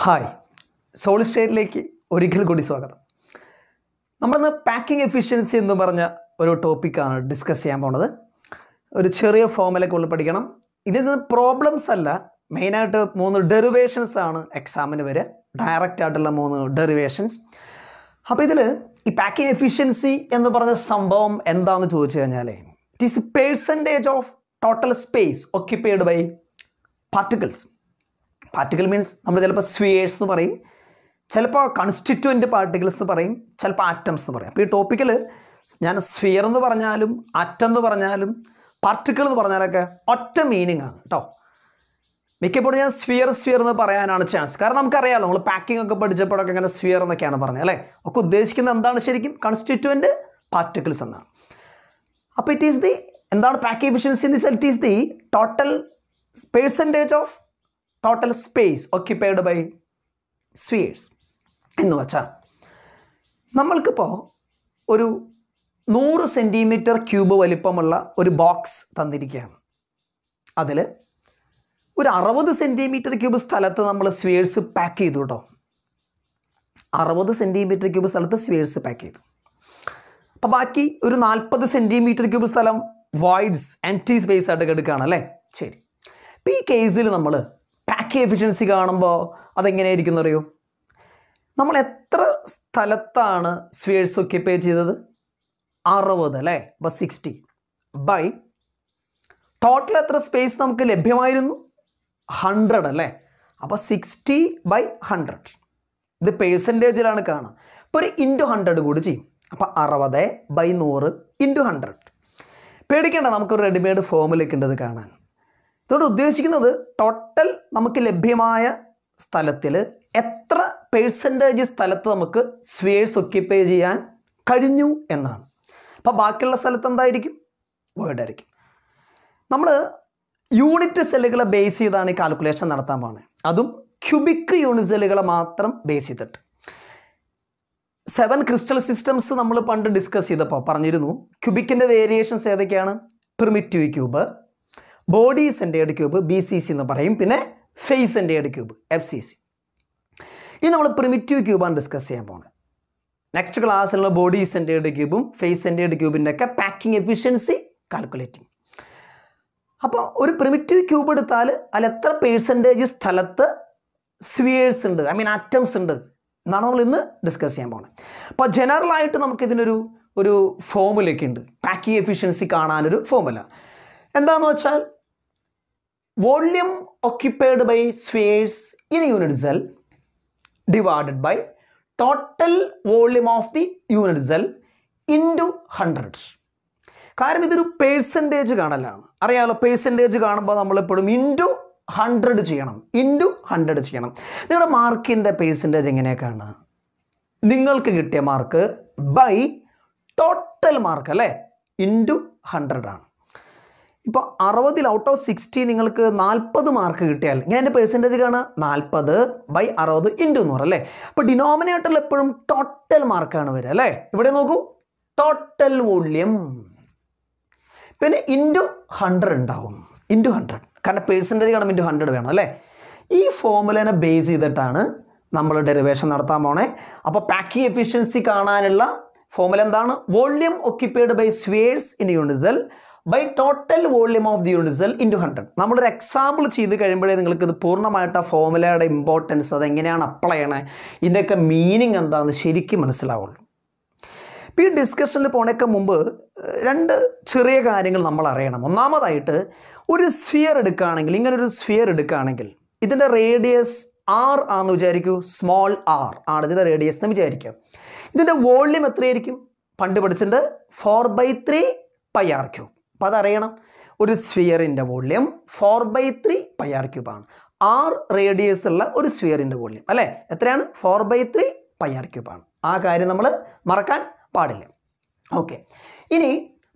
hi solid സ്റ്റേറ്റിലേക്ക് ഒരിക്കൽ കൂടി സ്വാഗതം നമ്മളിന്ന് പാക്കിംഗ് എഫിഷ്യൻസി എന്ന് പറഞ്ഞ ഒരു ടോപ്പിക്കാണ് ഡിസ്കസ് ചെയ്യാൻ പോണത് ഒരു ചെറിയ ഫോമിലേക്ക് ഉള്ളിൽ പഠിക്കണം ഇതിൽ നിന്ന് പ്രോബ്ലംസ് അല്ല മെയിനായിട്ട് മൂന്ന് ഡെറിവേഷൻസ് ആണ് എക്സാമിന് വരെ ഡയറക്റ്റ് ആയിട്ടുള്ള മൂന്ന് ഡെറിവേഷൻസ് അപ്പോൾ ഇതിൽ ഈ പാക്കിംഗ് എഫിഷ്യൻസി എന്ന് പറഞ്ഞ സംഭവം എന്താണെന്ന് ചോദിച്ചു കഴിഞ്ഞാൽ it is percentage of total space occupied by particles particle means നമ്മൾ ചിലപ്പോൾ സ്വിയേഴ്സ് എന്ന് പറയും ചിലപ്പോൾ കൺസ്റ്റിറ്റ്യൂൻ്റ് പാർട്ടിക്കിൾസ് എന്ന് പറയും ചിലപ്പോൾ ആറ്റംസ് എന്ന് പറയും അപ്പോൾ ഈ ടോപ്പിക്കിൽ ഞാൻ സ്ഫിയർ എന്ന് പറഞ്ഞാലും അറ്റം എന്ന് പറഞ്ഞാലും പാർട്ടിക്കിൾ എന്ന് പറഞ്ഞാലൊക്കെ ഒറ്റ മീനിങ് ആണ് കേട്ടോ മിക്കപ്പോഴും ഞാൻ സ്ഫിയർ സ്ഫിയർ എന്ന് പറയാനാണ് ചാൻസ് കാരണം നമുക്കറിയാമല്ലോ നമ്മൾ പാക്കിംഗ് ഒക്കെ പഠിച്ചപ്പോഴൊക്കെ ഇങ്ങനെ സ്ഫിയർ എന്നൊക്കെയാണ് പറഞ്ഞത് അല്ലേ ഒക്കെ ഉദ്ദേശിക്കുന്നത് എന്താണ് ശരിക്കും കൺസ്റ്റിറ്റ്യൂൻ്റ് പാർട്ടിക്കിൾസ് എന്നാണ് അപ്പോൾ ഇറ്റ് ഈസ് ദി എന്താണ് പാക്കിംഗ് എഫിഷ്യൻസി എന്ന് വെച്ചാൽ it is the total percentage of total space occupied by spheres എന്ന് വച്ചാൽ നമ്മൾക്കിപ്പോൾ ഒരു നൂറ് സെൻറ്റിമീറ്റർ ക്യൂബ് വലിപ്പമുള്ള ഒരു ബോക്സ് തന്നിരിക്കുകയാണ് അതിൽ ഒരു അറുപത് സെൻറ്റിമീറ്റർ ക്യൂബ് സ്ഥലത്ത് നമ്മൾ സ്വേഴ്സ് പാക്ക് ചെയ്തു കേട്ടോ അറുപത് സെൻറ്റിമീറ്റർ ക്യൂബ് സ്ഥലത്ത് സ്വേഴ്സ് പാക്ക് ചെയ്തു അപ്പോൾ ബാക്കി ഒരു നാൽപ്പത് സെൻറ്റിമീറ്റർ ക്യൂബ് സ്ഥലം വോയിഡ്സ് ആൻറ്റി സ്പേസ് ആയിട്ട് എടുക്കുകയാണ് അല്ലേ ശരി അപ്പോൾ ഈ കേസിൽ നമ്മൾ ബാക്കി എഫിഷ്യൻസി കാണുമ്പോൾ അതെങ്ങനെ അതെങ്ങനെയായിരിക്കും എന്നറിയോ നമ്മൾ എത്ര സ്ഥലത്താണ് സ്വേഴ്സ് ഒക്യുപ്പൈ ചെയ്തത് അറുപത് അല്ലേ അപ്പോൾ സിക്സ്റ്റി ബൈ ടോട്ടൽ എത്ര സ്പേസ് നമുക്ക് ലഭ്യമായിരുന്നു ഹൺഡ്രഡ് അല്ലേ അപ്പോൾ സിക്സ്റ്റി ബൈ ഹൺഡ്രഡ് ഇത് പേഴ്സൻറ്റേജിലാണ് കാണുക അപ്പോൾ ഒരു ഇൻറ്റു ഹൺഡ്രഡ് കൂടി ചെയ്യും അപ്പോൾ അറുപത് ബൈ നൂറ് ഇൻറ്റു ഹൺഡ്രഡ് പേടിക്കേണ്ട നമുക്ക് റെഡിമെയ്ഡ് ഫോമിലേക്ക് ഉണ്ട് ഇത് കാണാൻ ഇതോടെ ഉദ്ദേശിക്കുന്നത് ടോട്ടൽ നമുക്ക് ലഭ്യമായ സ്ഥലത്തിൽ എത്ര പേഴ്സൻറ്റേജ് സ്ഥലത്ത് നമുക്ക് സ്വേഴ്സ് ഒക്യുപ്പൈ ചെയ്യാൻ കഴിഞ്ഞു എന്നാണ് അപ്പോൾ ബാക്കിയുള്ള സ്ഥലത്ത് എന്തായിരിക്കും വേർഡായിരിക്കും നമ്മൾ യൂണിറ്റ് സെല്ലുകളെ ബേസ് ചെയ്താണ് ഈ കാൽക്കുലേഷൻ നടത്താൻ പോകുന്നത് അതും ക്യൂബിക് യൂണിറ്റ് സെല്ലുകളെ മാത്രം ബേസ് ചെയ്തിട്ട് സെവൻ ക്രിസ്റ്റൽ സിസ്റ്റംസ് നമ്മൾ പണ്ട് ഡിസ്കസ് ചെയ്തപ്പോൾ പറഞ്ഞിരുന്നു ക്യൂബിക്കിൻ്റെ വേരിയേഷൻസ് ഏതൊക്കെയാണ് primitive cube body centred cube B C C എന്ന് പറയും പിന്നെ face centred cube F C C ഇനി നമ്മൾ പ്രിമിറ്റീവ് ക്യൂബാണ് ഡിസ്കസ് ചെയ്യാൻ പോകുന്നത് നെക്സ്റ്റ് ക്ലാസ്സിലുള്ള ബോഡി സെൻറ്റേഡ് ക്യൂബും ഫേസ് സെൻറ്റേഡ് ക്യൂബിൻ്റെ ഒക്കെ പാക്കിംഗ് എഫിഷ്യൻസി കാൽക്കുലേറ്റിംഗ് അപ്പോൾ ഒരു പ്രിമിറ്റീവ് ക്യൂബ് എടുത്താൽ അതിൽ എത്ര പേഴ്സൻറ്റേജ് സ്ഥലത്ത് സ്വിയേഴ്സ് ഉണ്ട് ഐ മീൻ ആറ്റംസ് ഉണ്ട് എന്നാണ് നമ്മൾ ഇന്ന് ഡിസ്കസ് ചെയ്യാൻ പോകുന്നത് അപ്പോൾ ജനറലായിട്ട് നമുക്കിതിനൊരു ഒരു ഫോമുലൊക്കെ ഉണ്ട് പാക്കിംഗ് എഫിഷ്യൻസി കാണാനൊരു ഫോമുല എന്താന്ന് വെച്ചാൽ volume occupied by spheres in unit cell divided by total volume of the unit cell to hundred കാരണം ഇതൊരു പേഴ്സൻറ്റേജ് കാണലാണ് അറിയാമല്ലോ പേഴ്സൻറ്റേജ് കാണുമ്പോൾ നമ്മളെപ്പോഴും ഇൻറ്റു ഹൺഡ്രഡ് ചെയ്യണം ഇൻറ്റു ഹൺഡ്രഡ് ചെയ്യണം നിങ്ങളുടെ മാർക്കിൻ്റെ പേഴ്സൻറ്റേജ് എങ്ങനെയൊക്കെയാണ് നിങ്ങൾക്ക് കിട്ടിയ മാർക്ക് ബൈ ടോട്ടൽ മാർക്ക് അല്ലേ ഇൻറ്റു ഹൺഡ്രഡ് ആണ് ഇപ്പോൾ അറുപതിൽ ഔട്ട് ഓഫ് സിക്സ്റ്റി നിങ്ങൾക്ക് നാൽപ്പത് മാർക്ക് കിട്ടിയാൽ ഇങ്ങനെ എൻ്റെ പെർസെൻറ്റേജ് കാണുക നാൽപ്പത് ബൈ അറുപത് ഇൻറ്റു നൂറ് അല്ലേ അപ്പോൾ ഡിനോമിനേറ്ററിൽ എപ്പോഴും ടോട്ടൽ മാർക്കാണ് വരിക അല്ലേ ഇവിടെ നോക്കൂ ടോട്ടൽ വോള്യം പിന്നെ ഇൻറ്റു ഹൺഡ്രഡ് ഉണ്ടാവും ഇൻറ്റു ഹൺഡ്രഡ് കാരണം പേഴ്സൻറ്റേജ് കാണുമ്പോൾ ഇൻറ്റു ഹൺഡ്രഡ് വേണം അല്ലേ ഈ ഫോമുലേനെ ബേസ് ചെയ്തിട്ടാണ് നമ്മൾ ഡെറിവേഷൻ നടത്താൻ പോണേ അപ്പോൾ പാക്കിംഗ് എഫിഷ്യൻസി കാണാനുള്ള ഫോമുല എന്താണ് volume occupied by spheres in unit cell by total volume of the unit cell into hundred നമ്മളൊരു എക്സാമ്പിൾ ചെയ്ത് കഴിയുമ്പോഴേ നിങ്ങൾക്ക് ഇത് പൂർണ്ണമായിട്ട് ആ ഫോമുലയുടെ ഇമ്പോർട്ടൻസ് അതെങ്ങനെയാണ് അപ്ലൈ ചെയ്യണത് ഇതിൻ്റെയൊക്കെ മീനിങ് എന്താണെന്ന് ശരിക്കും മനസ്സിലാവുള്ളൂ ഈ ഡിസ്കഷനിൽ പോണേക്ക് മുമ്പ് രണ്ട് ചെറിയ കാര്യങ്ങൾ നമ്മൾ അറിയണം ഒന്നാമതായിട്ട് ഒരു സ്ഫിയർ എടുക്കുകയാണെങ്കിൽ ഇങ്ങനൊരു സ്ഫിയർ എടുക്കുകയാണെങ്കിൽ ഇതിൻ്റെ റേഡിയസ് ആർ ആണെന്ന് വിചാരിക്കൂ സ്മോൾ ആർ ആണ് ഇതിൻ്റെ റേഡിയസ് എന്ന് വിചാരിക്കുക ഇതിൻ്റെ വോള്യൂം എത്രയായിരിക്കും പണ്ട് പഠിച്ചിട്ടുണ്ട് four by three pi r cube അപ്പം അതറിയണം ഒരു സ്വിയറിൻ്റെ volume four by three pi r ക്യൂബാണ് റേഡിയസ് ഉള്ള ഒരു സ്വിയറിൻ്റെ വോള്യം അല്ലേ എത്രയാണ് ഫോർ ബൈ ത്രീ പൈ ക്യൂബാണ് ആ കാര്യം നമ്മൾ മറക്കാൻ പാടില്ല ഓക്കെ ഇനി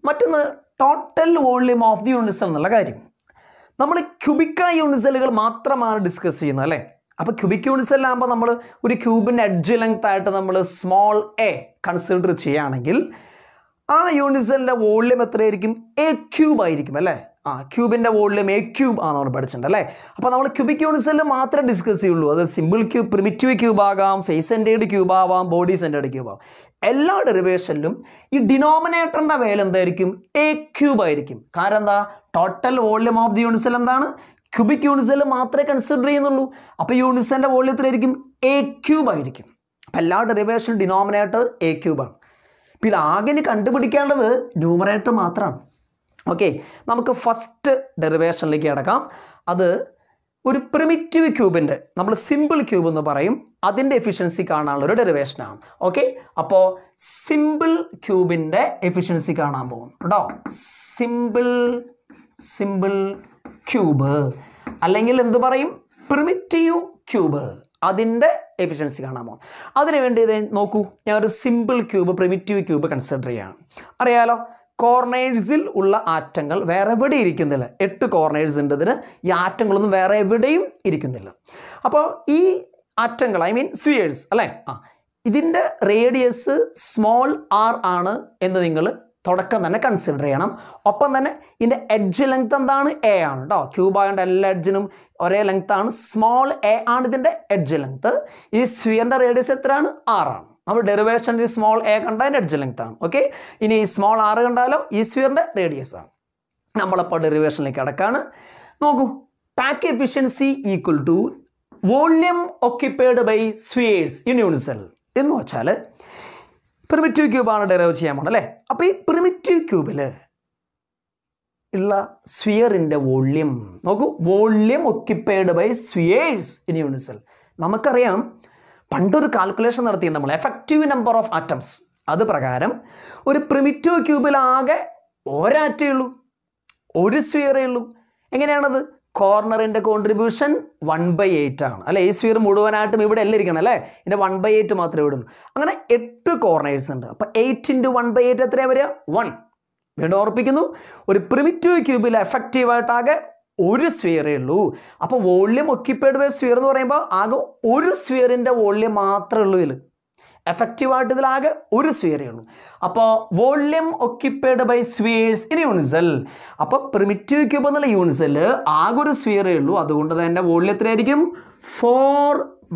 മറ്റൊന്ന് total volume of the unit cell എന്നുള്ള കാര്യം നമ്മൾ ക്യൂബിക്ക യൂണിസലുകൾ മാത്രമാണ് ഡിസ്കസ് ചെയ്യുന്നത് അല്ലേ അപ്പോൾ ക്യൂബിക് യൂണിസലാകുമ്പോൾ നമ്മൾ ഒരു ക്യൂബിൻ്റെ എഡ്ജ് ലെങ്ത് ആയിട്ട് നമ്മൾ സ്മോൾ എ കൺസിഡർ ചെയ്യുകയാണെങ്കിൽ ആ യൂണിസന്റെ വോള്യം എത്രയായിരിക്കും എ ക്യൂബ് ആയിരിക്കും അല്ലേ ആ ക്യൂബിൻ്റെ വോള്യം എ ക്യൂബ് ആണ് നമ്മൾ പഠിച്ചിട്ടുണ്ട് അല്ലേ അപ്പോൾ നമ്മൾ ക്യൂബിക് യൂണിസെല്ലിൽ മാത്രമേ ഡിസ്കസ് ചെയ്യുള്ളൂ അത് സിമ്പിൾ ക്യൂബ് പ്രിമിറ്റീവ് ക്യൂബ് ആകാം ഫേസ് സെന്റേഡ് ക്യൂബ് ആവാം ബോഡി സെൻറ്റേഡ് ക്യൂബ് ആവാം എല്ലാ ഡെറിവേഷനിലും ഈ ഡിനോമിനേറ്ററിൻ്റെ വേല എന്തായിരിക്കും എ ക്യൂബ് ആയിരിക്കും കാരണം എന്താ total volume of the unit cell എന്താണ് ക്യൂബിക് യൂണിസെൽ മാത്രമേ കൺസിഡർ ചെയ്യുന്നുള്ളൂ അപ്പോൾ യൂണിസെൻ്റെ വോള്യത്തിലായിരിക്കും എ ക്യൂബ് ആയിരിക്കും അപ്പോൾ എല്ലാ ഡെറിവേഷനും ഡിനോമിനേറ്റർ എ ക്യൂബാണ് പിന്നെ ആകെ ഇനി കണ്ടുപിടിക്കേണ്ടത് ന്യൂമറേറ്റർ മാത്രമാണ് ഓക്കെ നമുക്ക് ഫസ്റ്റ് ഡെറിവേഷനിലേക്ക് കിടക്കാം അത് ഒരു പ്രിമിറ്റീവ് ക്യൂബിൻ്റെ നമ്മൾ സിമ്പിൾ ക്യൂബ് എന്ന് പറയും അതിൻ്റെ എഫിഷ്യൻസി കാണാനുള്ള ഒരു ഡെറിവേഷനാണ് ഓക്കെ അപ്പോൾ സിമ്പിൾ ക്യൂബിൻ്റെ എഫിഷ്യൻസി കാണാൻ പോകും കേട്ടോ സിമ്പിൾ സിമ്പിൾ ക്യൂബ് അല്ലെങ്കിൽ എന്ത് പറയും പ്രിമിറ്റീവ് ക്യൂബ് അതിൻ്റെ എഫിഷ്യൻസി കാണാമോ അതിനു വേണ്ടി ഇത് നോക്കൂ ഞാൻ ഒരു simple cube primitive cube consider ചെയ്യാണ് അറിയാലോ കോർണേഴ്സിൽ ഉള്ള ആറ്റങ്ങൾ വേറെ എവിടെ ഇരിക്കുന്നില്ല എട്ട് കോർണേഴ്സ് ഉണ്ട് ഇതിന് ഈ ആറ്റങ്ങളൊന്നും വേറെ എവിടെയും ഇരിക്കുന്നില്ല അപ്പോൾ ഈ ആറ്റങ്ങൾ ഐ മീൻ സ്വിയേഴ്സ് അല്ലേ ആ ഇതിൻ്റെ റേഡിയസ് സ്മോൾ ആർ ആണ് എന്ന് നിങ്ങൾ തുടക്കം തന്നെ കൺസിഡർ ചെയ്യണം ഒപ്പം തന്നെ ഇതിൻ്റെ എഡ്ജ് ലെങ്ത് എന്താണ് എ ആണ് കേട്ടോ ക്യൂബായോണ്ട് എല്ലാ എഡ്ജിനും ഒരേ ലെങ്ത് ആണ് സ്മോൾ എ ആണ് ഇതിൻ്റെ എഡ്ജ് ലെങ്ത് ഈ സ്വിയറിൻ്റെ റേഡിയസ് എത്രയാണ് ആറാണ് നമ്മൾ ഡെറിവേഷൻ ഈ സ്മോൾ എ അതിൻ്റെ എഡ്ജ് ലെങ്ത് ആണ് ഓക്കെ ഇനി ഈ സ്മോൾ ആറ് കണ്ടാലോ ഈ സ്വിയറിൻ്റെ റേഡിയസ് ആണ് നമ്മളപ്പോൾ ഡെറിവേഷനിലേക്ക് അടക്കാണ് നോക്കൂ pack efficiency equal to volume occupied by spheres universal എന്ന് വെച്ചാൽ പ്രിമിറ്റീവ് ക്യൂബാണ് ഡെറൈവ് ചെയ്യാൻ പോകണം അല്ലേ അപ്പോൾ ഈ പ്രിമിറ്റീവ് ക്യൂബിൽ ഉള്ള സ്വിയറിൻ്റെ വോള്യം നോക്കൂ volume occupied by spheres in unit cell നമുക്കറിയാം പണ്ടൊരു കാൽക്കുലേഷൻ നടത്തി നമ്മൾ എഫക്റ്റീവ് നമ്പർ ഓഫ് ആറ്റംസ് അത് പ്രകാരം ഒരു പ്രിമിറ്റീവ് ക്യൂബിലാകെ ഒരാറ്റേ ഉള്ളൂ ഒരു സ്വിയറേ ഉള്ളൂ എങ്ങനെയാണത് കോർണറിൻ്റെ കോൺട്രിബ്യൂഷൻ വൺ ബൈ എയ്റ്റ് ആണ് അല്ലെ ഈ സ്ഫിയർ മുഴുവനായിട്ടും ഇവിടെ അല്ല ഇരിക്കണം അല്ലേ ഇതിൻ്റെ വൺ ബൈ എയ്റ്റ് മാത്രമേ ഇവിടെ അങ്ങനെ എട്ട് കോർണേഴ്സ് ഉണ്ട് അപ്പോൾ eight into one by eight എത്രയാണ് വരിക വൺ വീണ്ടും ഓർപ്പിക്കുന്നു ഒരു പ്രിമിറ്റീവ് ക്യൂബിൽ എഫക്റ്റീവായിട്ടാകെ ഒരു സ്ഫിയറേ ഉള്ളൂ അപ്പോൾ വോള്യം ഒക്കിപ്പേഡ് ബൈ സ്ഫിയർ എന്ന് പറയുമ്പോൾ ആകെ ഒരു സ്ഫിയറിൻ്റെ വോള്യം മാത്രമേ ഉള്ളൂ ഇതിൽ എഫക്റ്റീവായിട്ട് ഇതിലാകെ ഒരു സ്വീറേ ഉള്ളൂ അപ്പോൾ volume occupied by spheres in unit cell അപ്പോൾ പ്രിമിറ്റീവ് ക്യൂബ് എന്നുള്ള യൂണിസെൽ ആകെ ഒരു സ്വീറേ ഉള്ളൂ അതുകൊണ്ട് തന്നെ വോള്യം എത്രയായിരിക്കും four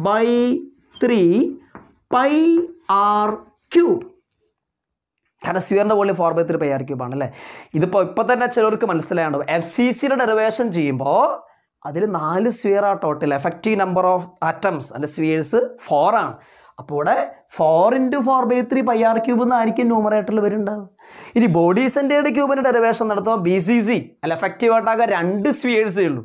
by three pi r cube കാരണം സ്വീറിൻ്റെ volume four by three pi r cube ആണല്ലേ ഇതിപ്പോൾ ഇപ്പോൾ തന്നെ ചിലർക്ക് മനസ്സിലായോ എഫ് സി സിയുടെ ഡെറിവേഷൻ ചെയ്യുമ്പോൾ അതിൽ നാല് സ്വീറാണ് total effective number of atoms അല്ലെ സ്വിയേഴ്സ് ഫോറാണ് അപ്പോൾ ഇവിടെ four into four by three pi r cube എന്നായിരിക്കും ന്യൂമറേറ്ററിൽ വരുന്നുണ്ടാവും ഇനി ബോഡി സെൻറ്റേഡ് ക്യൂബിൻ്റെ ഡെറിവേഷൻ നടത്തുമ്പോൾ ബി സി സി അല്ല ആയിട്ടാകെ രണ്ട് സ്വീയേഴ്സേ ഉള്ളൂ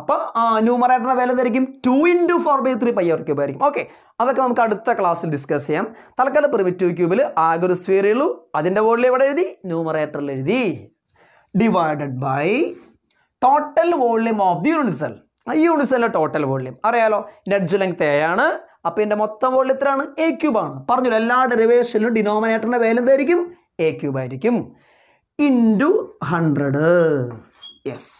അപ്പോൾ ന്യൂമറേറ്ററിൻ്റെ വില എന്തായിരിക്കും two into four by three pi r cube ആയിരിക്കും ഓക്കെ അതൊക്കെ നമുക്ക് അടുത്ത ക്ലാസ്സിൽ ഡിസ്കസ് ചെയ്യാം തൽക്കാലം പ്രിമിറ്റീവ് ക്യൂബിൽ ആകെ ഒരു സ്ഫിയറേ ഉള്ളൂ അതിൻ്റെ വോളിയം എവിടെ എഴുതി ന്യൂമറേറ്ററിൽ എഴുതി divided by total volume of the unit cell ഈ സെല്ലിൻ്റെ ടോട്ടൽ വോള്യൂം അറിയാലോ നെഡ്ജ് ലെങ്ത് എ ആണ് അപ്പോൾ എൻ്റെ മൊത്തം വോളിയം എത്രയാണ് എ ക്യൂബാണ് പറഞ്ഞു എല്ലാ ഡെറിവേഷനിലും ഡിനോമിനേറ്ററിൻ്റെ വില എന്തായിരിക്കും എ ക്യൂബ് ആയിരിക്കും ഇൻറ്റു ഹൺഡ്രഡ് യെസ്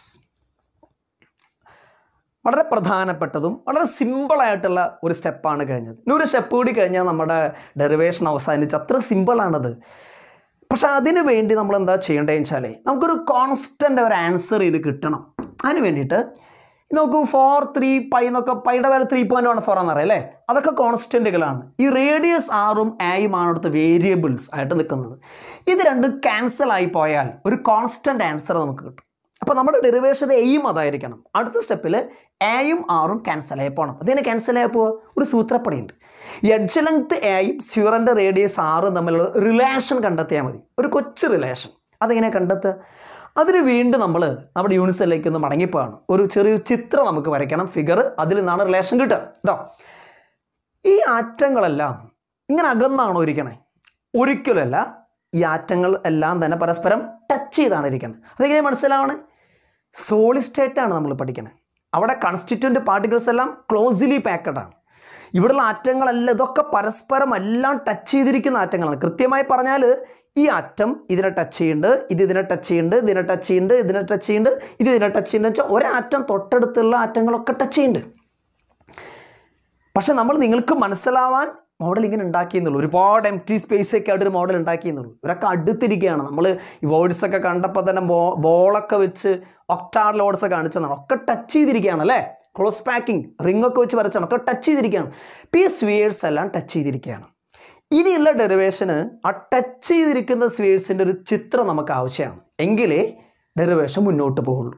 വളരെ പ്രധാനപ്പെട്ടതും വളരെ സിമ്പിളായിട്ടുള്ള ഒരു സ്റ്റെപ്പാണ് കഴിഞ്ഞത് ഇനി ഒരു സ്റ്റെപ്പ് കൂടി കഴിഞ്ഞാൽ നമ്മുടെ ഡെറിവേഷൻ അവസാനിച്ച് അത്ര സിമ്പിളാണത് പക്ഷെ അതിന് വേണ്ടി നമ്മൾ എന്താ ചെയ്യേണ്ടതെന്ന് വെച്ചാൽ നമുക്കൊരു കോൺസ്റ്റൻ്റ് ഒരു ആൻസർ ഇത് കിട്ടണം അതിന് വേണ്ടിയിട്ട് നോക്കൂ ഫോർ ത്രീ പൈ എന്നൊക്കെ പൈയുടെ വരെ ത്രീ പോയിൻറ്റ് വൺ ഫോർ എന്നറിയാം അല്ലേ അതൊക്കെ കോൺസ്റ്റൻറ്റുകളാണ് ഈ റേഡിയസ് ആറും ആയും ആണ് അടുത്ത വേരിയബിൾസ് ആയിട്ട് നിൽക്കുന്നത് ഇത് രണ്ടും ക്യാൻസൽ ആയി പോയാൽ ഒരു കോൺസ്റ്റൻ്റ് ആൻസർ നമുക്ക് കിട്ടും അപ്പോൾ നമ്മുടെ ഡെറിവേഷൻ്റെ എയും അതായിരിക്കണം അടുത്ത സ്റ്റെപ്പിൽ എയും ആറും ക്യാൻസൽ ആയി പോകണം അതിനെ ക്യാൻസൽ ആയി പോവുക ഒരു സൂത്രപ്പണിയുണ്ട് എഡ്ജ് ലെങ്ത് എയും സ്യൂറിൻ്റെ റേഡിയസ് ആറും തമ്മിലുള്ള റിലേഷൻ കണ്ടെത്തിയാൽ മതി ഒരു കൊച്ചു റിലേഷൻ അതെങ്ങനെ കണ്ടെത്തുക അതിന് വീണ്ടും നമ്മൾ നമ്മുടെ യൂണിറ്റ്സിലേക്ക് ഒന്ന് മടങ്ങിപ്പോവാണ് ഒരു ചെറിയൊരു ചിത്രം നമുക്ക് വരയ്ക്കണം ഫിഗർ അതിൽ നിന്നാണ് റിലേഷൻ കിട്ടുക കേട്ടോ ഈ ആറ്റങ്ങളെല്ലാം ഇങ്ങനെ അകന്നാണോ ഇരിക്കണേ ഒരിക്കലുമല്ല ഈ ആറ്റങ്ങൾ എല്ലാം തന്നെ പരസ്പരം ടച്ച് ചെയ്താണ് ഇരിക്കുന്നത് അതെങ്ങനെ മനസ്സിലാവണ് സോളിഡ് നമ്മൾ പഠിക്കുന്നത് അവിടെ കൺസ്റ്റിറ്റ്യൂൻ്റ് പാർട്ടിക്കിൾസ് എല്ലാം ക്ലോസ്ലി പാക്കഡാണ് ഇവിടെയുള്ള ആറ്റങ്ങളല്ല ഇതൊക്കെ പരസ്പരം എല്ലാം ടച്ച് ചെയ്തിരിക്കുന്ന ആറ്റങ്ങളാണ് കൃത്യമായി പറഞ്ഞാൽ ഈ അറ്റം ഇതിനെ ടച്ച് ചെയ്യുന്നുണ്ട് ഇത് ഇതിനെ ടച്ച് ചെയ്യുന്നുണ്ട് ഇതിനെ ടച്ച് ചെയ്യുന്നുണ്ട് ഇതിനെ ടച്ച് ചെയ്യുന്നുണ്ട് ഇത് ഇതിനെ ടച്ച് ചെയ്യുന്നുണ്ട് വെച്ചാൽ ഒരാറ്റം തൊട്ടടുത്തുള്ള ആറ്റങ്ങളൊക്കെ ടച്ച് ചെയ്യുന്നുണ്ട് പക്ഷെ നമ്മൾ നിങ്ങൾക്ക് മനസ്സിലാവാൻ മോഡൽ ഇങ്ങനെ ഉണ്ടാക്കിയെന്നുള്ളൂ ഒരുപാട് എം ടി ഒക്കെ അവിടെ ഒരു മോഡൽ ഉണ്ടാക്കിയെന്നുള്ളൂ ഇവരൊക്കെ അടുത്തിരിക്കുകയാണ് നമ്മൾ ഈ ഒക്കെ കണ്ടപ്പോൾ തന്നെ ബോ ബോളൊക്കെ വെച്ച് ഒക്ടാർ ലോഡ്സ് കാണിച്ചതാണ് ഒക്കെ ടച്ച് ചെയ്തിരിക്കുകയാണ് അല്ലേ ക്ലോസ് പാക്കിംഗ് റിംഗ് ഒക്കെ വെച്ച് വരച്ചാണ് ഒക്കെ ടച്ച് ചെയ്തിരിക്കുകയാണ് പി സ്വിയേഴ്സ് എല്ലാം ടച്ച് ചെയ്തിരിക്കുകയാണ് ഇനിയുള്ള ഡെറിവേഷന് ആ ടച്ച് ചെയ്തിരിക്കുന്ന സ്വീറ്റ്സിൻ്റെ ഒരു ചിത്രം നമുക്ക് ആവശ്യമാണ് എങ്കിലേ ഡെറിവേഷൻ മുന്നോട്ട് പോകുള്ളൂ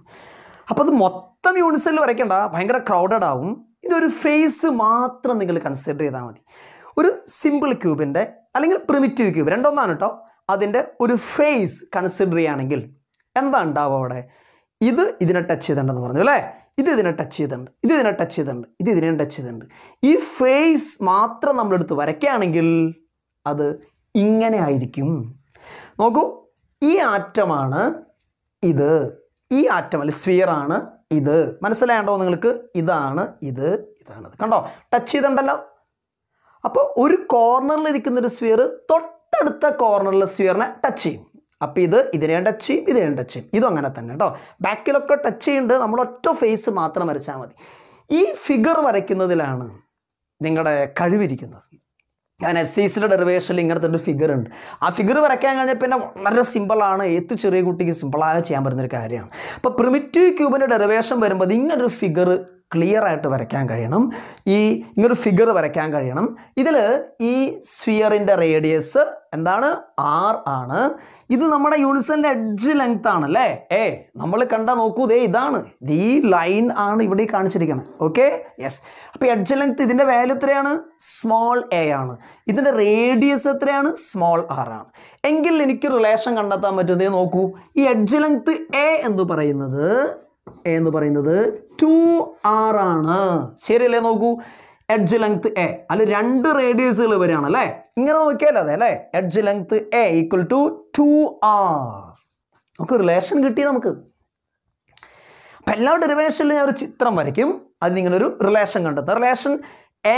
അപ്പോൾ അത് മൊത്തം യൂണിറ്റ്സിൽ വരയ്ക്കണ്ട ഭയങ്കര ക്രൗഡഡ് ആവും ഇതിൻ്റെ ഒരു ഫേസ് മാത്രം നിങ്ങൾ കൺസിഡർ ചെയ്താൽ മതി ഒരു സിമ്പിൾ ക്യൂബിൻ്റെ അല്ലെങ്കിൽ പ്രിമിറ്റീവ് ക്യൂബ് രണ്ടൊന്നാണ് കേട്ടോ അതിൻ്റെ ഒരു ഫേസ് കൺസിഡർ ചെയ്യുകയാണെങ്കിൽ എന്താ ഉണ്ടാവുക അവിടെ ഇത് ഇതിനെ ടച്ച് ചെയ്തിട്ടുണ്ടെന്ന് പറഞ്ഞു അല്ലേ ഇത് ഇതിനെ ടച്ച് ചെയ്തിട്ടുണ്ട് ഇത് ഇതിനെ ടച്ച് ചെയ്തിട്ടുണ്ട് ഇത് ഇതിനെ ടച്ച് ചെയ്തിട്ടുണ്ട് ഈ ഫേസ് മാത്രം നമ്മളെടുത്ത് വരയ്ക്കുകയാണെങ്കിൽ അത് ഇങ്ങനെ ആയിരിക്കും നോക്കൂ ഈ ആറ്റമാണ് ഇത് ഈ ആറ്റം അല്ലെ സ്വിയറാണ് ഇത് മനസ്സിലായണ്ടോ നിങ്ങൾക്ക് ഇതാണ് ഇത് ഇതാണത് കണ്ടോ ടച്ച് ചെയ്തിട്ടുണ്ടല്ലോ അപ്പോൾ ഒരു കോർണറിൽ ഒരു സ്ഫിയർ തൊട്ടടുത്ത കോർണറിലെ സ്ഫിയറിനെ ടച്ച് ചെയ്യും അപ്പോൾ ഇത് ഇതിനെയും ടച്ച് ചെയ്യും ഇതിനെയും ടച്ച് ചെയ്യും ഇതും അങ്ങനെ തന്നെ കേട്ടോ ബാക്കിലൊക്കെ ടച്ച് ചെയ്യുന്നുണ്ട് നമ്മൾ ഒറ്റ ഫേസ് മാത്രം വരച്ചാൽ മതി ഈ ഫിഗർ വരയ്ക്കുന്നതിലാണ് നിങ്ങളുടെ കഴിവിരിക്കുന്നത് ഞാൻ എഫ് സി സിയുടെ ഡെറിവേഷനിൽ ഇങ്ങനത്തെ ഒരു ഫിഗർ ഉണ്ട് ആ ഫിഗർ വരയ്ക്കാൻ കഴിഞ്ഞാൽ പിന്നെ വളരെ സിമ്പിളാണ് ഏത് ചെറിയ കുട്ടിക്ക് സിമ്പിളായി ചെയ്യാൻ പറ്റുന്നൊരു കാര്യമാണ് അപ്പോൾ പ്രിമിറ്റീവ് ക്യൂബിൻ്റെ ഡെറിവേഷൻ വരുമ്പോൾ ഇങ്ങനൊരു ഫിഗർ ക്ലിയർ ആയിട്ട് വരയ്ക്കാൻ കഴിയണം ഈ ഇങ്ങനൊരു ഫിഗർ വരയ്ക്കാൻ കഴിയണം ഇതിൽ ഈ സ്വിയറിൻ്റെ റേഡിയസ് എന്താണ് ആർ ആണ് ഇത് നമ്മുടെ യൂണിസൻ്റെ എഡ്ജ് ലെങ്ത് ആണ് അല്ലേ ഏ നമ്മൾ കണ്ടാൽ നോക്കൂ ദേ ഇതാണ് ഈ ലൈൻ ആണ് ഇവിടെ കാണിച്ചിരിക്കുന്നത് ഓക്കെ യെസ് അപ്പോൾ എഡ്ജ് ലെങ്ത് ഇതിൻ്റെ വാല്യൂ എത്രയാണ് സ്മോൾ എ ആണ് ഇതിൻ്റെ റേഡിയസ് എത്രയാണ് സ്മോൾ ആർ ആണ് എങ്കിൽ എനിക്ക് റിലേഷൻ കണ്ടെത്താൻ പറ്റുന്നതേ നോക്കൂ ഈ എഡ്ജ് ലെങ്ത് എ എന്ന് പറയുന്നത് എന്ന് പറയുന്നത് ടു ആർ ആണ് ശരിയല്ലേ നോക്കൂ എഡ്ജ് ലെങ്ത് എ അല്ല രണ്ട് റേഡിയസുകൾ വരികയാണ് അല്ലേ ഇങ്ങനെ നോക്കിയാലോ അതെ അല്ലേ edge length a equal to two r നമുക്ക് റിലേഷൻ കിട്ടി നമുക്ക് അപ്പൊ എല്ലാ ഡെറിവേഷനിലും ഞാൻ ഒരു ചിത്രം വരയ്ക്കും അത് നിങ്ങളൊരു റിലേഷൻ കണ്ടെത്തുക റിലേഷൻ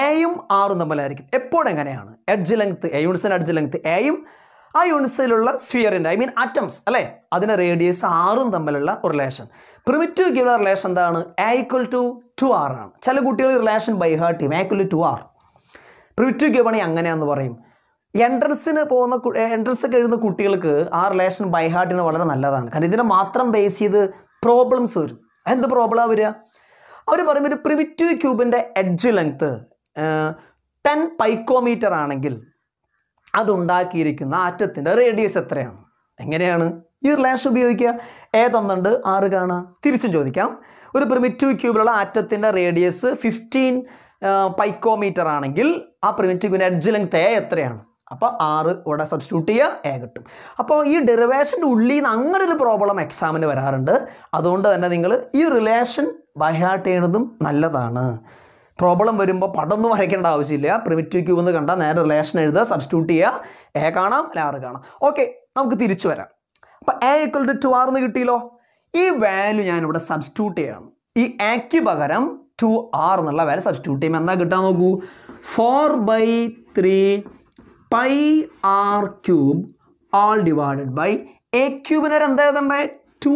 എയും ആറും തമ്മിലായിരിക്കും എപ്പോഴും എങ്ങനെയാണ് എഡ്ജ് ലെങ്ത് എ യൂണിസിൻ്റെ എഡ്ജ് ലെങ്ത് എയും ആ യൂണിസിലുള്ള സ്ഫിയറിൻ്റെ ഐ മീൻ അറ്റംസ് അല്ലേ അതിൻ്റെ റേഡിയസ് ആറും തമ്മിലുള്ള റിലേഷൻ പ്രിമിറ്റീവ് ഗിവൺ റിലേഷൻ എന്താണ് a equal to two r ആണ് ചില കുട്ടികൾ റിലേഷൻ ബൈ ഹാർട്ട് ചെയ്യും എ ടു ആർ പ്രിമിറ്റീവ് ഗിവണി അങ്ങനെയാണെന്ന് പറയും എൻട്രൻസിന് പോകുന്ന എൻട്രൻസ് ഒക്കെ എഴുതുന്ന കുട്ടികൾക്ക് ആ റിലേഷൻ ബൈ ഹാർട്ടിന് വളരെ നല്ലതാണ് കാരണം ഇതിനെ മാത്രം ബേസ് ചെയ്ത് പ്രോബ്ലംസ് വരും എന്ത് പ്രോബ്ലമാണ് വരിക അവർ പറയുമ്പോൾ ഒരു പ്രിമിറ്റീവ് ക്യൂബിൻ്റെ എഡ്ജ് ലെങ്ത്ത് ടെൻ പൈക്കോമീറ്റർ ആണെങ്കിൽ അതുണ്ടാക്കിയിരിക്കുന്ന ആറ്റത്തിൻ്റെ റേഡിയസ് എത്രയാണ് എങ്ങനെയാണ് ഈ റിലേഷൻ ഉപയോഗിക്കുക എ ആറ് കാണുക തിരിച്ചും ചോദിക്കാം ഒരു പ്രിമിറ്റീവ് ക്യൂബിലുള്ള ആറ്റത്തിൻ്റെ റേഡിയസ് ഫിഫ്റ്റീൻ പൈക്കോമീറ്റർ ആണെങ്കിൽ ആ പ്രിമിറ്റീവ് ക്യൂബിൻ്റെ എഡ്ജ് ലെങ്ത് എ എത്രയാണ് അപ്പോൾ ആറ് ഇവിടെ സബ്സ്റ്റിറ്റ്യൂട്ട് ചെയ്യുക എ കിട്ടും അപ്പോൾ ഈ ഡെറിവേഷൻ്റെ ഉള്ളിൽ നിന്ന് അങ്ങനെ ഒരു പ്രോബ്ലം എക്സാമിന് വരാറുണ്ട് അതുകൊണ്ട് തന്നെ നിങ്ങൾ ഈ റിലേഷൻ ബൈഹാർട്ട് ചെയ്യുന്നതും നല്ലതാണ് പ്രോബ്ലം വരുമ്പോൾ പടമൊന്നും വരയ്ക്കേണ്ട ആവശ്യമില്ല പ്രിമിറ്റീവ് ക്യൂബ് എന്ന് കണ്ടാൽ നേരെ റിലേഷൻ എഴുതുക സബ്സ്റ്റിറ്റ്യൂട്ട് ചെയ്യുക എ കാണാം ആറ് കാണാം ഓക്കെ നമുക്ക് തിരിച്ചു വരാം അപ്പോൾ a equal to two r എന്ന് കിട്ടിയല്ലോ ഈ വാല്യൂ ഞാൻ ഇവിടെ സബ്സ്റ്റിറ്റ്യൂട്ട് ചെയ്യണം ഈ എക്ക് പകരം ടു ആർ എന്നുള്ള വാല്യൂ സബ്സ്റ്റിറ്റ്യൂട്ട് ചെയ്യുമ്പോൾ എന്താ കിട്ടാൻ നോക്കൂ four by three pi r cube all divided by a ക്യൂബിന് വരെ എന്താ എഴുതണ്ടേ two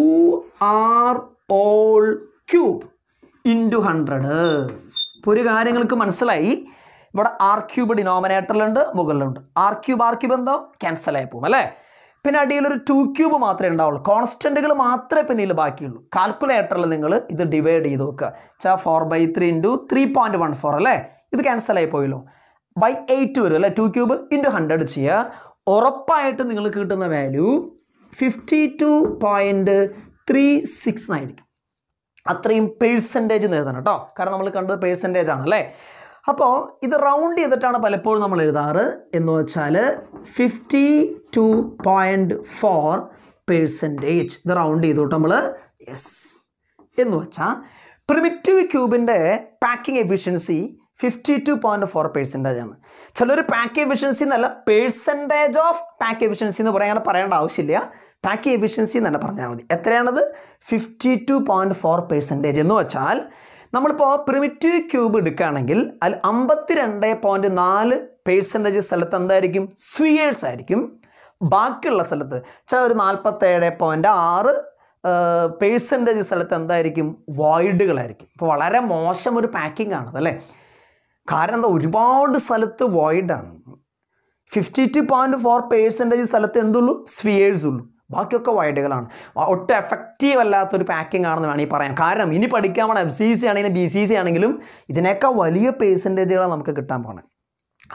r all cube into hundred ഇപ്പോൾ ഒരു കാര്യങ്ങൾക്ക് മനസ്സിലായി ഇവിടെ ആർ ക്യൂബ് ഡിനോമിനേറ്ററിലുണ്ട് മുകളിലുണ്ട് ആർ ക്യൂബ് ആർ ക്യൂബ് എന്തോ ക്യാൻസൽ ആയി പോകും അല്ലേ പിന്നെ അടിയിൽ ഒരു ടു ക്യൂബ് മാത്രമേ ഉണ്ടാവുള്ളൂ കോൺസ്റ്റൻറ്റുകൾ മാത്രമേ പിന്നിൽ ബാക്കിയുള്ളൂ കാൽക്കുലേറ്ററിൽ നിങ്ങൾ ഇത് ഡിവൈഡ് ചെയ്ത് നോക്കുക വെച്ചാൽ four by three into three point one four അല്ലേ ഇത് ക്യാൻസൽ ആയി പോയല്ലോ ബൈ എയ്റ്റ് വരും അല്ലേ ടു ക്യൂബ് ഇൻറ്റു ഹൺഡ്രഡ് ചെയ്യുക ഉറപ്പായിട്ട് നിങ്ങൾ കിട്ടുന്ന value fifty two point three six എന്നായിരിക്കും അത്രയും പേഴ്സൻറ്റേജ് എഴുതണം കേട്ടോ കാരണം നമ്മൾ കണ്ടത് പേഴ്സൻറ്റേജ് ആണ് അല്ലേ അപ്പോൾ ഇത് റൗണ്ട് ചെയ്തിട്ടാണ് പലപ്പോഴും നമ്മൾ എഴുതാറ് എന്ന് വെച്ചാൽ fifty two point four percentage ഇത് റൗണ്ട് ചെയ്തോട്ട് നമ്മൾ എസ് എന്ന് വെച്ചാൽ പ്രിമിറ്റീവ് ക്യൂബിൻ്റെ packing efficiency fifty two point four percentage ആണ് ചിലർ പാക്ക് എഫിഷ്യൻസി എന്നല്ല പേഴ്സൻറ്റേജ് ഓഫ് പാക്ക് എഫിഷ്യൻസി എന്ന് പറയാൻ പറയേണ്ട ആവശ്യമില്ല പാക്ക് എഫിഷ്യൻസി എന്ന് തന്നെ പറഞ്ഞാൽ മതി എത്രയാണത് fifty two point four percentage എന്ന് വെച്ചാൽ നമ്മളിപ്പോൾ പ്രിമിറ്റീവ് ക്യൂബ് എടുക്കുകയാണെങ്കിൽ അതിൽ അമ്പത്തിരണ്ട് പോയിൻറ്റ് നാല് പേഴ്സൻറ്റേജ് സ്ഥലത്ത് എന്തായിരിക്കും സ്വിയേഴ്സ് ആയിരിക്കും ബാക്കിയുള്ള സ്ഥലത്ത് വെച്ചാൽ ഒരു നാൽപ്പത്തേഴ് പോയിൻറ്റ് ആറ് പേഴ്സൻറ്റേജ് സ്ഥലത്ത് എന്തായിരിക്കും വോയിഡുകളായിരിക്കും ഇപ്പോൾ വളരെ മോശം ഒരു പാക്കിംഗ് ആണ് അതല്ലേ കാരണം എന്താ ഒരുപാട് സ്ഥലത്ത് വോയിഡാണ് fifty two point four percentage സ്ഥലത്ത് എന്തുള്ളൂ സ്വിയേഴ്സ് ഉള്ളൂ ബാക്കിയൊക്കെ വൈഡുകളാണ് ഒട്ടും എഫക്റ്റീവ് അല്ലാത്തൊരു പാക്കിംഗ് ആണെന്ന് വേണമെങ്കിൽ പറയാം കാരണം ഇനി പഠിക്കാൻ വേണം എഫ് സി സി ആണെങ്കിലും ബി സി സി ആണെങ്കിലും ഇതിനേക്കാൾ വലിയ പേഴ്സൻറ്റേജുകളാണ് നമുക്ക് കിട്ടാൻ പോണേ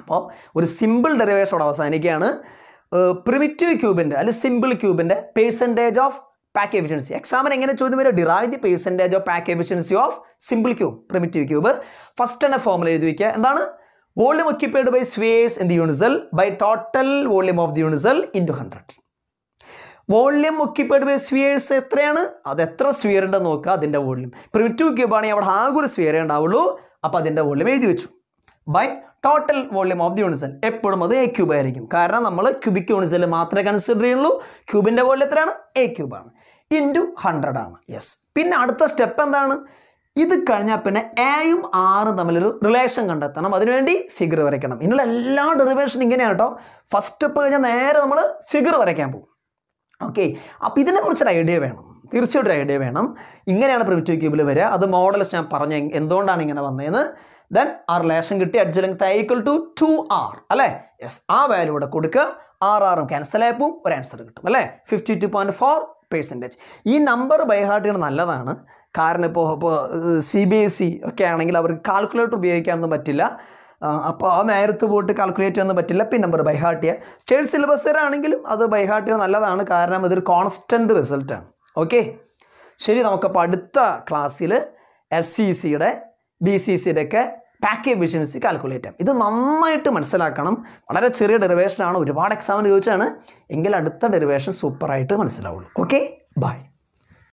അപ്പോൾ ഒരു സിമ്പിൾ ഡെറിവേഷൻ അവിടെ അവസാനിക്കുകയാണ് പ്രിമിറ്റീവ് ക്യൂബിൻ്റെ അല്ലെങ്കിൽ സിമ്പിൾ ക്യൂബിൻ്റെ പേഴ്സൻറ്റേജ് ഓഫ് പാക്ക് എഫിഷ്യൻസി എക്സാമിന് എങ്ങനെ ചോദ്യം വരും derive the percentage of pack efficiency of simple cube primitive cube first തന്നെ ഫോമുല എഴുതി വയ്ക്കുക എന്താണ് വോളിയം ഒക്യുപ്പൈഡ് ബൈ സ്വേസ് in the unit cell by total volume of the unit cell into hundred volume occupied spheres എത്രയാണ് അത് എത്ര സ്വിയർ ഉണ്ടെന്ന് നോക്കുക അതിൻ്റെ വോള്യം പ്രിമിറ്റീവ് ക്യൂബ് ആണെങ്കിൽ അവിടെ ആകെ ഒരു സ്വിയറേ ഉണ്ടാവുള്ളൂ അപ്പോൾ അതിൻ്റെ വോള്യം എഴുതി വെച്ചു by total volume of the unit എപ്പോഴും അത് എ ക്യൂബ് ആയിരിക്കും കാരണം നമ്മൾ ക്യൂബിക് യൂണിസൽ മാത്രമേ കൺസിഡർ ചെയ്യുള്ളൂ ക്യൂബിൻ്റെ വോള്യം എത്രയാണ് എ ക്യൂബാണ് ഇൻറ്റു ഹൺഡ്രഡ് ആണ് യെസ് പിന്നെ അടുത്ത സ്റ്റെപ്പ് എന്താണ് ഇത് കഴിഞ്ഞാൽ പിന്നെ എയും ആറും തമ്മിലൊരു റിലേഷൻ കണ്ടെത്തണം അതിനുവേണ്ടി ഫിഗർ വരയ്ക്കണം ഇതിനുള്ള എല്ലാ ഡെറിവേഷനും ഇങ്ങനെയാണ് കേട്ടോ ഫസ്റ്റ് സ്റ്റെപ്പ് കഴിഞ്ഞാൽ നേരെ നമ്മൾ ഫിഗർ വരയ്ക്കാൻ പോകും ഓക്കെ അപ്പോൾ ഇതിനെക്കുറിച്ചൊരു ഐഡിയ വേണം തീർച്ചയായിട്ടും ഐഡിയ വേണം ഇങ്ങനെയാണ് പ്രിമിറ്റീവ് ക്യൂബിൽ വരിക അത് മോഡലസ് ഞാൻ പറഞ്ഞ എന്തുകൊണ്ടാണ് ഇങ്ങനെ വന്നതെന്ന് ദെൻ ആ റിലേഷൻ കിട്ടി edge length equal to two r അല്ലേ യെസ് ആ വാല്യൂ ഇവിടെ കൊടുക്കുക ആർ ആറും ക്യാൻസൽ ആയപ്പോൾ ഒരു ആൻസർ കിട്ടും അല്ലേ fifty two point four percentage ഈ നമ്പർ ബൈഹാർട്ട് നല്ലതാണ് കാരണം ഇപ്പോൾ ഇപ്പോൾ സി ബി എസ് സി ഒക്കെ ആണെങ്കിൽ അവർക്ക് കാൽക്കുലേറ്റർ ഉപയോഗിക്കാനൊന്നും പറ്റില്ല അപ്പോൾ ആ നേരത്ത് പോയിട്ട് കാൽക്കുലേറ്റ് ചെയ്യാൻ പറ്റില്ല പിൻ നമ്പർ ബൈഹാർട്ട് ചെയ്യുക സ്റ്റേറ്റ് സിലബസ് ആണെങ്കിലും അത് ബൈഹാർട്ട് ചെയ്യുക നല്ലതാണ് കാരണം ഇതൊരു കോൺസ്റ്റൻറ്റ് റിസൾട്ടാണ് ഓക്കെ ശരി നമുക്കപ്പോൾ അടുത്ത ക്ലാസ്സിൽ എഫ് സി സിയുടെ ബി സി സിയുടെ ഒക്കെ പാക്കേജ് എഫിഷ്യൻസി കാൽക്കുലേറ്റ് ചെയ്യാം ഇത് നന്നായിട്ട് മനസ്സിലാക്കണം വളരെ ചെറിയ ഡെറിവേഷനാണ് ഒരുപാട് എക്സാമിന് ചോദിച്ചാണ് എങ്കിൽ അടുത്ത ഡെറിവേഷൻ സൂപ്പറായിട്ട് മനസ്സിലാവുള്ളൂ ഓക്കെ ബൈ